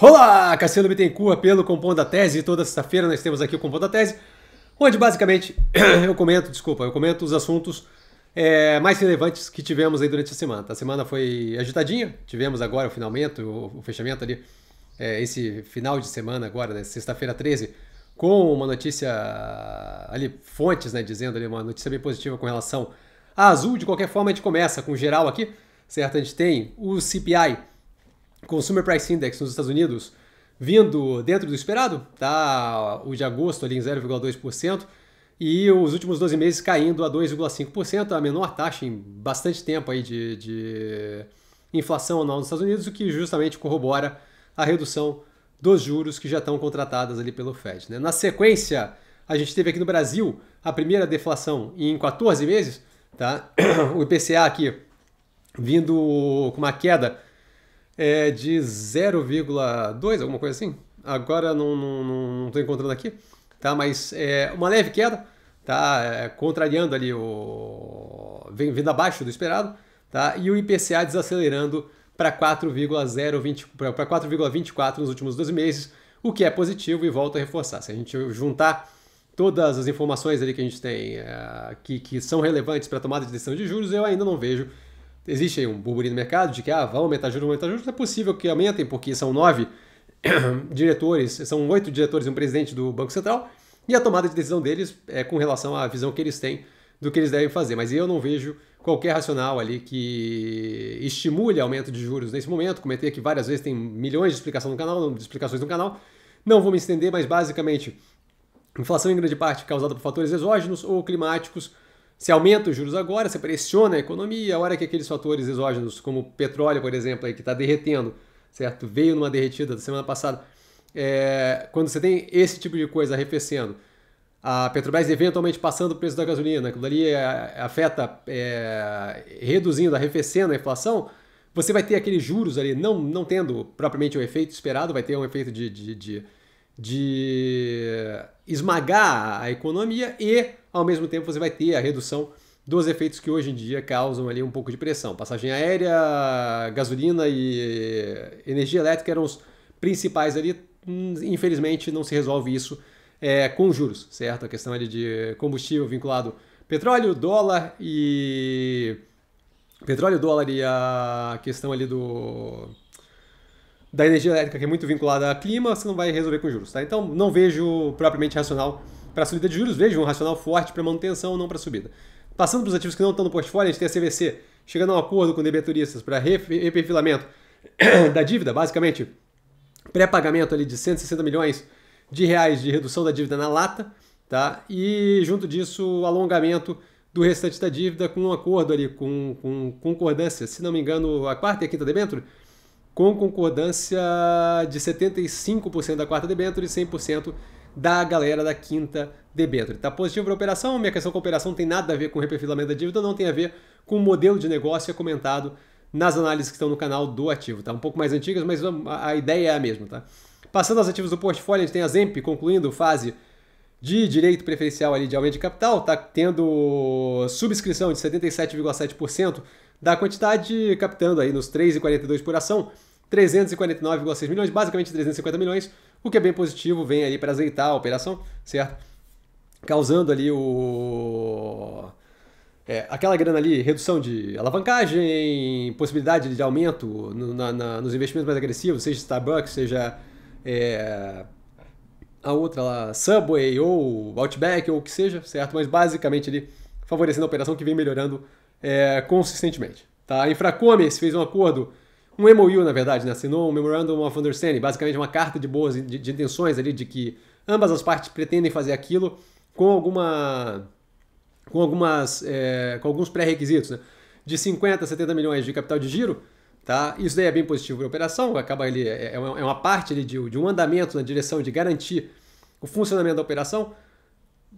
Olá, Cassiano Bittencourt, pelo Compondo a Tese. Toda sexta-feira nós temos aqui o Compondo a Tese, onde basicamente eu comento, desculpa, eu comento os assuntos é, mais relevantes que tivemos aí durante a semana. A semana foi agitadinha, tivemos agora o finalmente, o, o fechamento ali, é, esse final de semana agora, né, sexta-feira 13, com uma notícia ali, fontes, né, dizendo ali uma notícia bem positiva com relação a Azul. De qualquer forma, a gente começa com geral aqui, certo? A gente tem o CPI Consumer Price Index nos Estados Unidos vindo dentro do esperado, tá? O de agosto ali em 0,2% e os últimos 12 meses caindo a 2,5%, a menor taxa em bastante tempo aí de, de inflação anual nos Estados Unidos, o que justamente corrobora a redução dos juros que já estão contratadas ali pelo Fed. Né? Na sequência, a gente teve aqui no Brasil a primeira deflação em 14 meses, tá? O IPCA aqui vindo com uma queda é de 0,2, alguma coisa assim. Agora não estou não, não encontrando aqui, tá? Mas é uma leve queda, tá? É, contrariando ali o... Vindo abaixo do esperado, tá? E o IPCA desacelerando para para 4,24 nos últimos 12 meses, o que é positivo e volta a reforçar. Se a gente juntar todas as informações ali que a gente tem é, que, que são relevantes para a tomada de decisão de juros, eu ainda não vejo existe aí um burburinho no mercado de que ah, vão aumentar juros, vão aumentar juros. É possível que aumentem, porque são nove diretores, são oito diretores e um presidente do Banco Central, e a tomada de decisão deles é com relação à visão que eles têm do que eles devem fazer. Mas eu não vejo qualquer racional ali que estimule aumento de juros nesse momento. Comentei aqui várias vezes, tem milhões de no canal, de explicações no canal. Não vou me estender, mas basicamente, inflação em grande parte causada por fatores exógenos ou climáticos se aumenta os juros agora, você pressiona a economia, a hora que aqueles fatores exógenos, como petróleo, por exemplo, aí, que está derretendo, certo? Veio numa derretida da semana passada. É, quando você tem esse tipo de coisa arrefecendo, a Petrobras eventualmente passando o preço da gasolina, aquilo ali é, afeta, é, reduzindo, arrefecendo a inflação, você vai ter aqueles juros ali, não, não tendo propriamente o efeito esperado, vai ter um efeito de, de, de de esmagar a economia e, ao mesmo tempo, você vai ter a redução dos efeitos que hoje em dia causam ali um pouco de pressão. Passagem aérea, gasolina e energia elétrica eram os principais ali. Hum, infelizmente, não se resolve isso é, com juros, certo? A questão ali de combustível vinculado petróleo, dólar e petróleo, dólar e a questão ali do da energia elétrica, que é muito vinculada a clima, você não vai resolver com juros. Tá? Então, não vejo propriamente racional para subida de juros, vejo um racional forte para manutenção, não para subida. Passando para os ativos que não estão no portfólio, a gente tem a CVC chegando a um acordo com debenturistas para reperfilamento da dívida, basicamente pré-pagamento ali de 160 milhões de reais de redução da dívida na lata, tá? E junto disso, alongamento do restante da dívida com um acordo ali, com, com concordância, se não me engano, a quarta e a quinta debênture, com concordância de 75% da quarta debênture e 100% da galera da quinta debênture. Está positivo para a operação? Minha questão com a operação tem nada a ver com o reperfilamento da dívida, não tem a ver com o modelo de negócio é comentado nas análises que estão no canal do ativo. Tá? Um pouco mais antigas, mas a ideia é a mesma. Tá? Passando aos ativos do portfólio, a gente tem a ZEMP concluindo fase de direito preferencial ali de aumento de capital, está tendo subscrição de 77,7% da quantidade, captando aí nos 3,42 por ação. 349,6 milhões, basicamente 350 milhões, o que é bem positivo, vem ali para azeitar a operação, certo? Causando ali o. É, aquela grana ali, redução de alavancagem, possibilidade de aumento no, na, na, nos investimentos mais agressivos, seja Starbucks, seja é, a outra lá, Subway ou Outback ou o que seja, certo? Mas basicamente ali favorecendo a operação que vem melhorando é, consistentemente. Tá? A Infracomes fez um acordo um MOU, na verdade, né? assinou um Memorandum of Understanding, basicamente uma carta de boas de, de intenções ali, de que ambas as partes pretendem fazer aquilo com alguma com algumas é, com alguns pré-requisitos, né? De 50 a 70 milhões de capital de giro, tá? Isso daí é bem positivo para a operação, acaba ali é, é, é uma parte ali de, de um andamento na direção de garantir o funcionamento da operação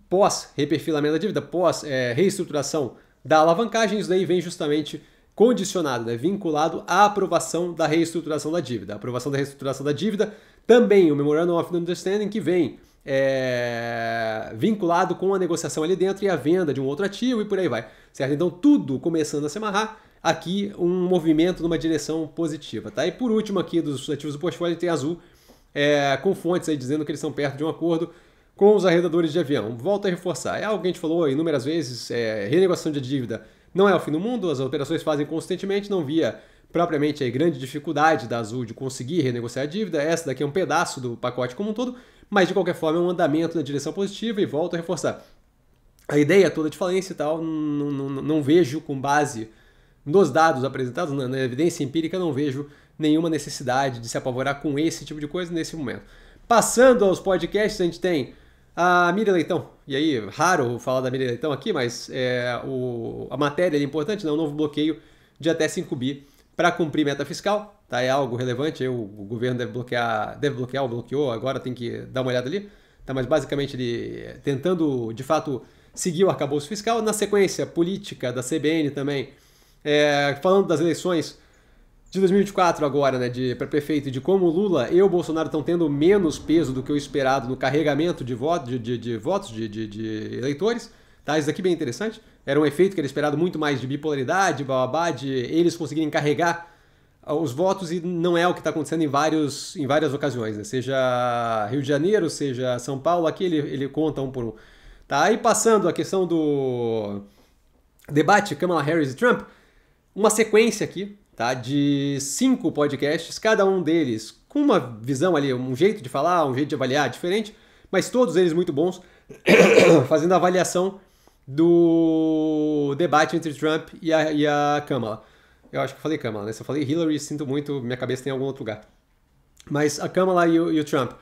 pós reperfilamento da dívida, pós é, reestruturação da alavancagem, isso daí vem justamente condicionado, né, vinculado à aprovação da reestruturação da dívida. A aprovação da reestruturação da dívida também o Memorandum of Understanding que vem é, vinculado com a negociação ali dentro e a venda de um outro ativo e por aí vai, certo? Então tudo começando a se amarrar, aqui um movimento numa direção positiva, tá? E por último aqui dos ativos do portfólio tem azul, é, com fontes aí dizendo que eles estão perto de um acordo com os arrendadores de avião. Volto a reforçar, é algo que a gente falou inúmeras vezes, é, renegociação de dívida não é o fim do mundo, as operações fazem constantemente, não via propriamente a grande dificuldade da Azul de conseguir renegociar a dívida, essa daqui é um pedaço do pacote como um todo, mas de qualquer forma é um andamento na direção positiva e volto a reforçar. A ideia toda de falência e tal, não, não, não vejo com base nos dados apresentados, na, na evidência empírica, não vejo nenhuma necessidade de se apavorar com esse tipo de coisa nesse momento. Passando aos podcasts, a gente tem a Miriam Leitão, e aí, raro falar da Miriam Leitão aqui, mas é, o, a matéria é importante, né? Um novo bloqueio de até 5 bi para cumprir meta fiscal, tá? É algo relevante, o, o governo deve bloquear, deve bloquear ou bloqueou, agora tem que dar uma olhada ali, tá? Mas basicamente ele tentando, de fato, seguir o arcabouço fiscal. Na sequência, política da CBN também, é, falando das eleições de 2024 agora, né, de para prefeito, de como Lula e o Bolsonaro estão tendo menos peso do que o esperado no carregamento de, votos de, de, de votos de, de, de, eleitores. Tá, isso daqui é bem interessante. Era um efeito que era esperado muito mais de bipolaridade, bababá, de eles conseguirem carregar ah, os votos e não é o que está acontecendo em, vários, em várias ocasiões, né? Seja Rio de Janeiro, seja São Paulo, aqui ele, ele conta um por um. Tá, aí passando a questão do debate Kamala Harris e Trump, uma sequência aqui tá? De cinco podcasts, cada um deles com uma visão ali, um jeito de falar, um jeito de avaliar diferente, mas todos eles muito bons, fazendo a avaliação do debate entre Trump e a, e a Kamala. Eu acho que falei Kamala, né? Se eu falei Hillary, sinto muito, minha cabeça tem algum outro lugar. Mas a Kamala e o, e o Trump,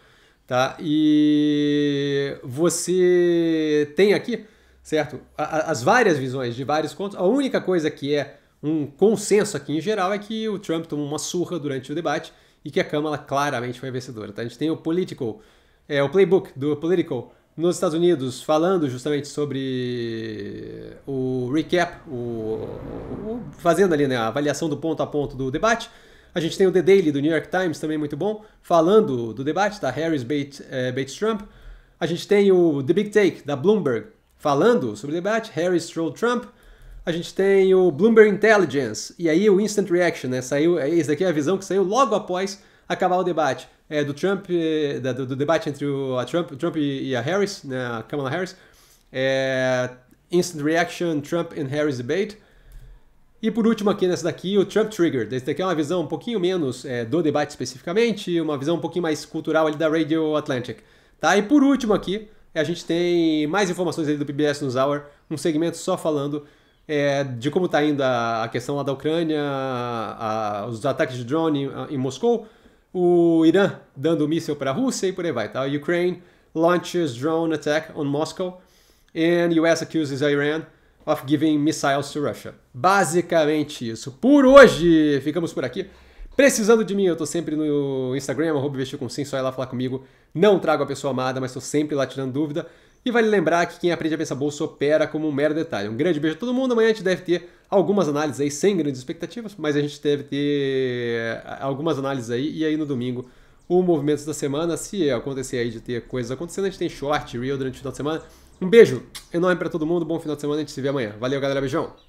tá? E você tem aqui, certo? a, as várias visões de vários contos. A única coisa que é um consenso aqui em geral é que o Trump tomou uma surra durante o debate e que a Câmara claramente foi a vencedora. Tá? A gente tem o Political, é, o playbook do Political nos Estados Unidos falando justamente sobre o recap, o, o, fazendo ali né, a avaliação do ponto a ponto do debate. A gente tem o The Daily do New York Times, também muito bom, falando do debate, da Harris Bates, é, Bates Trump. A gente tem o The Big Take, da Bloomberg, falando sobre o debate, Harris Troll Trump. A gente tem o Bloomberg Intelligence, e aí o Instant Reaction, né? Saiu, é, esse daqui é a visão que saiu logo após acabar o debate é, do Trump, eh, da, do, do, debate entre o a Trump, Trump e, e, a Harris, né, a Kamala Harris. É, instant Reaction, Trump and Harris Debate. E por último aqui nessa daqui, o Trump Trigger. Esse daqui é uma visão um pouquinho menos é, do debate especificamente, uma visão um pouquinho mais cultural ali da Radio Atlantic. Tá? E por último aqui, a gente tem mais informações ali do PBS News Hour, um segmento só falando é, de como está indo a, a, questão lá da Ucrânia, a, os ataques de drone em, ah, em, Moscou, o Irã dando míssil para a Rússia e por aí vai. Tá? Ukraine launches drone attack on Moscow and US accuses Iran of giving missiles to Russia. Basicamente isso. Por hoje, ficamos por aqui. Precisando de mim, eu tô sempre no Instagram, arroba vestir com sim, só ir lá falar comigo. Não trago a pessoa amada, mas estou sempre lá tirando dúvida. E vale lembrar que quem aprende a pensar bolsa opera como um mero detalhe. Um grande beijo a todo mundo. Amanhã a gente deve ter algumas análises aí, sem grandes expectativas, mas a gente deve ter eh, algumas análises aí. E aí no domingo, o movimento da semana. Se acontecer aí de ter coisas acontecendo, a gente tem short, real durante o final de semana. Um beijo enorme para todo mundo. Bom final de semana. A gente se vê amanhã. Valeu, galera. Beijão.